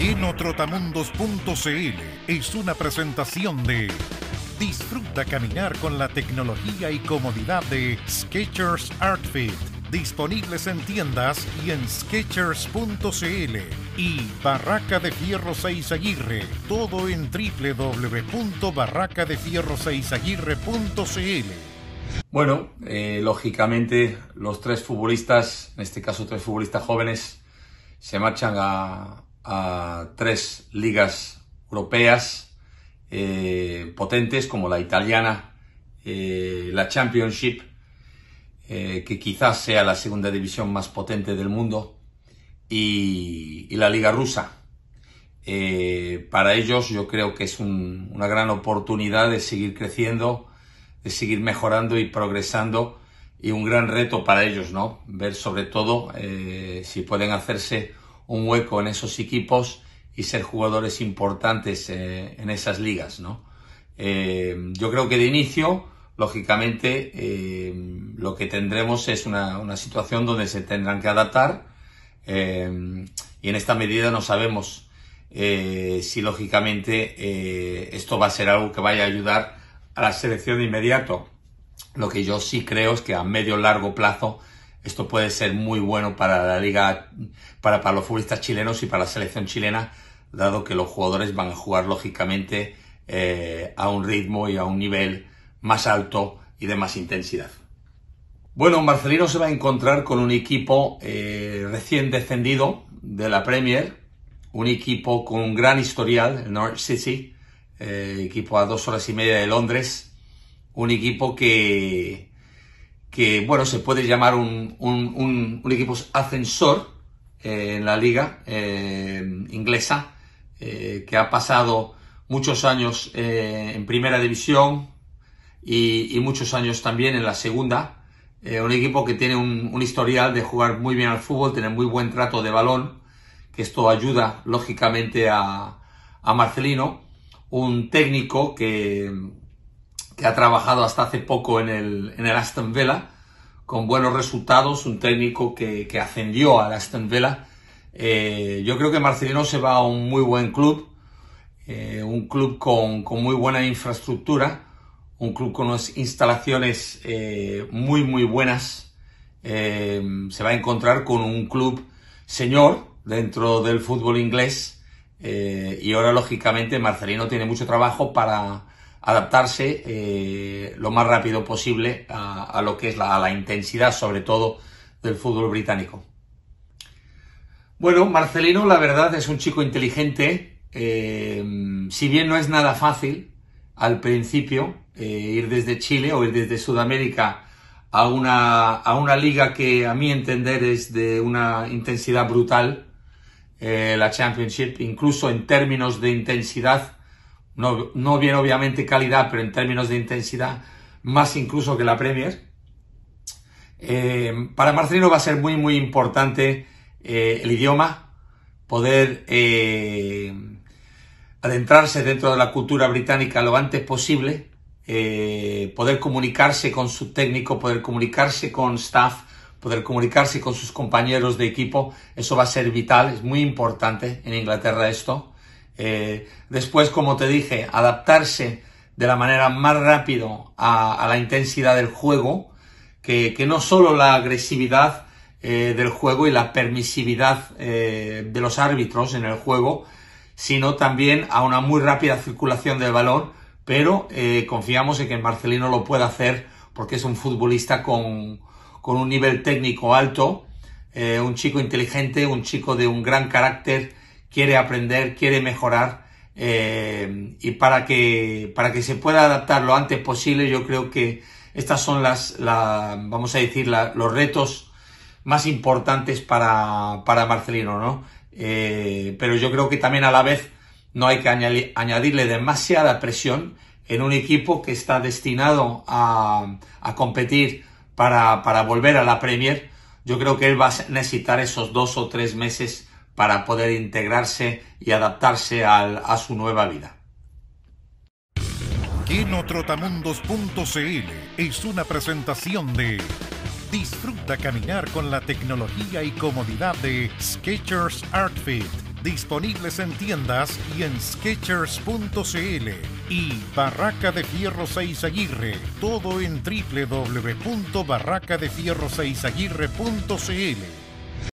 enotrotamundos.cl es una presentación de Disfruta caminar con la tecnología y comodidad de Sketchers Artfit, disponibles en tiendas y en Sketchers.cl y Barraca de Fierro 6 Aguirre, todo en www.barracadefierro6aguirre.cl. Bueno, eh, lógicamente los tres futbolistas, en este caso tres futbolistas jóvenes, se marchan a, a tres ligas europeas eh, potentes como la italiana, eh, la Championship, eh, que quizás sea la segunda división más potente del mundo, y, la liga rusa. para ellos yo creo que es una gran oportunidad de seguir creciendo, de seguir mejorando y progresando y un gran reto para ellos, ¿no? Ver sobre todo si pueden hacerse un hueco en esos equipos y ser jugadores importantes eh, en esas ligas, eh, yo creo que de inicio, lógicamente, eh, lo que tendremos es una, situación donde se tendrán que adaptar y en esta medida no sabemos si lógicamente esto va a ser algo que vaya a ayudar a la selección de inmediato. Lo que yo sí creo es que a medio largo plazo esto puede ser muy bueno para la liga, para, los futbolistas chilenos y para la selección chilena, dado que los jugadores van a jugar lógicamente eh, a un ritmo y a un nivel más alto y de más intensidad. Bueno, Marcelino se va a encontrar con un equipo eh, recién descendido de la Premier, un equipo con un gran historial, el North City, eh, equipo a dos horas y media de Londres, un equipo que que bueno, se puede llamar un, un, equipo ascensor eh, en la liga eh, inglesa, eh, que ha pasado muchos años en primera división y, muchos años también en la segunda. un equipo que tiene un, historial de jugar muy bien al fútbol, tener muy buen trato de balón, que esto ayuda lógicamente a, a Marcelino, un técnico que, que ha trabajado hasta hace poco en el, Aston Villa, con buenos resultados, un técnico que, ascendió al Aston Villa. Eh, yo creo que Marcelino se va a un muy buen club, eh, un club con, muy buena infraestructura, un club con unas instalaciones eh, muy, muy buenas. se va a encontrar con un club señor dentro del fútbol inglés y ahora, lógicamente, Marcelino tiene mucho trabajo para adaptarse eh, lo más rápido posible a, lo que es la, intensidad, sobre todo, del fútbol británico. Bueno, Marcelino, la verdad, es un chico inteligente. Eh, si bien no es nada fácil al principio eh, ir desde Chile o ir desde Sudamérica a una, a una liga que a mi entender es de una intensidad brutal, la Championship, incluso en términos de intensidad no, bien obviamente calidad, pero en términos de intensidad, más incluso que la Premier. Eh, para Marcelino va a ser muy, muy importante eh, el idioma, poder eh, adentrarse dentro de la cultura británica lo antes posible, poder comunicarse con su técnico, poder comunicarse con staff, poder comunicarse con sus compañeros de equipo, eso va a ser vital, es muy importante en Inglaterra esto. Eh, después, como te dije, adaptarse de la manera más rápido a, la intensidad del juego, que, no solo la agresividad eh, del juego y la permisividad eh, de los árbitros en el juego, sino también a una muy rápida circulación del balón, pero confiamos en que Marcelino lo pueda hacer porque es un futbolista con un nivel técnico alto, un chico inteligente, un chico de un gran carácter, quiere aprender, quiere mejorar eh, y para que, para que se pueda adaptar lo antes posible, yo creo que estas son las, vamos a decir, los retos más importantes para, Marcelino, ¿no? Eh, pero yo creo que también a la vez no hay que añadirle demasiada presión en un equipo que está destinado a, competir para, para volver a la Premier. Yo creo que él va a necesitar esos dos o tres meses para poder integrarse y adaptarse al, a su nueva vida. Llenotrotamundos.cl es una presentación de Disfruta caminar con la tecnología y comodidad de Sketchers Artfit, disponibles en tiendas y en sketchers.cl y Barraca de Fierro 6 Aguirre, todo en www.barracadefierro6aguirre.cl.